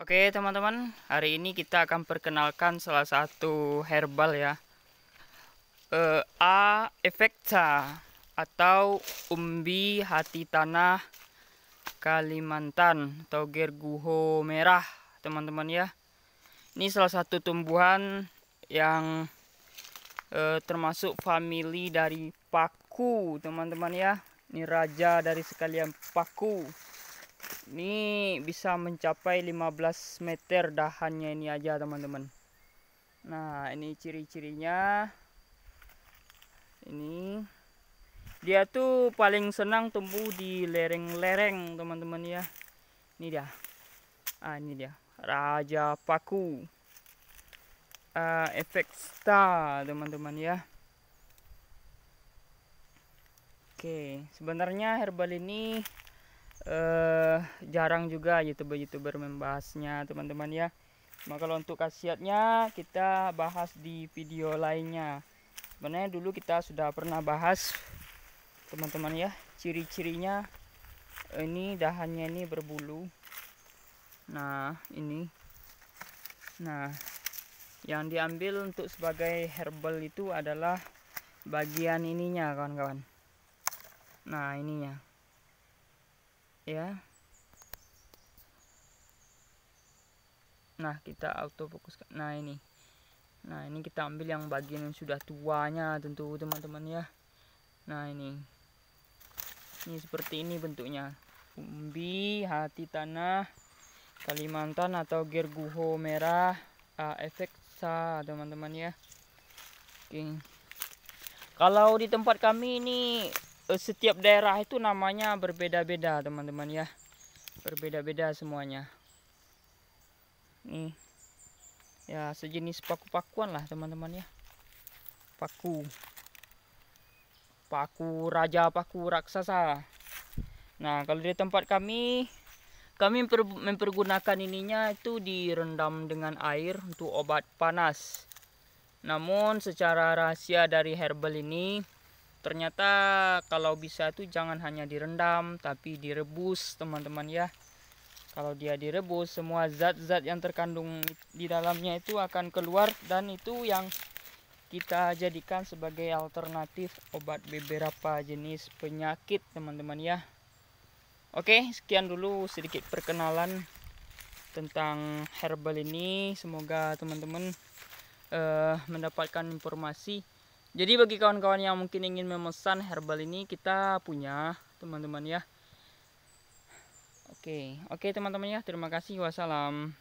Oke teman-teman, hari ini kita akan perkenalkan salah satu herbal ya. E, A. effecta atau umbi hati tanah Kalimantan atau gerguho merah teman-teman ya. Ini salah satu tumbuhan yang e, termasuk famili dari paku teman-teman ya. Ini raja dari sekalian paku ini bisa mencapai 15 meter dahannya ini aja teman-teman nah ini ciri-cirinya ini dia tuh paling senang tumbuh di lereng-lereng teman-teman ya ini dia ah ini dia raja paku uh, efek star teman-teman ya oke sebenarnya herbal ini uh, uh, jarang juga youtuber-youtuber membahasnya teman-teman ya maka kalau untuk khasiatnya kita bahas di video lainnya sebenarnya dulu kita sudah pernah bahas teman-teman ya ciri-cirinya ini dahannya ini berbulu nah ini nah yang diambil untuk sebagai herbal itu adalah bagian ininya kawan-kawan nah ininya ya nah kita auto fokus nah ini nah ini kita ambil yang bagian yang sudah tuanya tentu teman-teman ya nah ini ini seperti ini bentuknya umbi hati tanah Kalimantan atau gerguho merah uh, efek sa teman-teman ya Oke. kalau di tempat kami ini eh, setiap daerah itu namanya berbeda-beda teman-teman ya berbeda-beda semuanya nih ya sejenis paku-pakuan lah teman-teman ya paku paku raja paku raksasa nah kalau di tempat kami kami mempergunakan ininya itu direndam dengan air untuk obat panas namun secara rahasia dari herbal ini ternyata kalau bisa itu jangan hanya direndam tapi direbus teman-teman ya kalau dia direbus semua zat-zat yang terkandung di dalamnya itu akan keluar dan itu yang kita jadikan sebagai alternatif obat beberapa jenis penyakit teman-teman ya oke sekian dulu sedikit perkenalan tentang herbal ini semoga teman-teman uh, mendapatkan informasi jadi bagi kawan-kawan yang mungkin ingin memesan herbal ini kita punya teman-teman ya Oke, oke teman-teman ya. Terima kasih. Wassalam.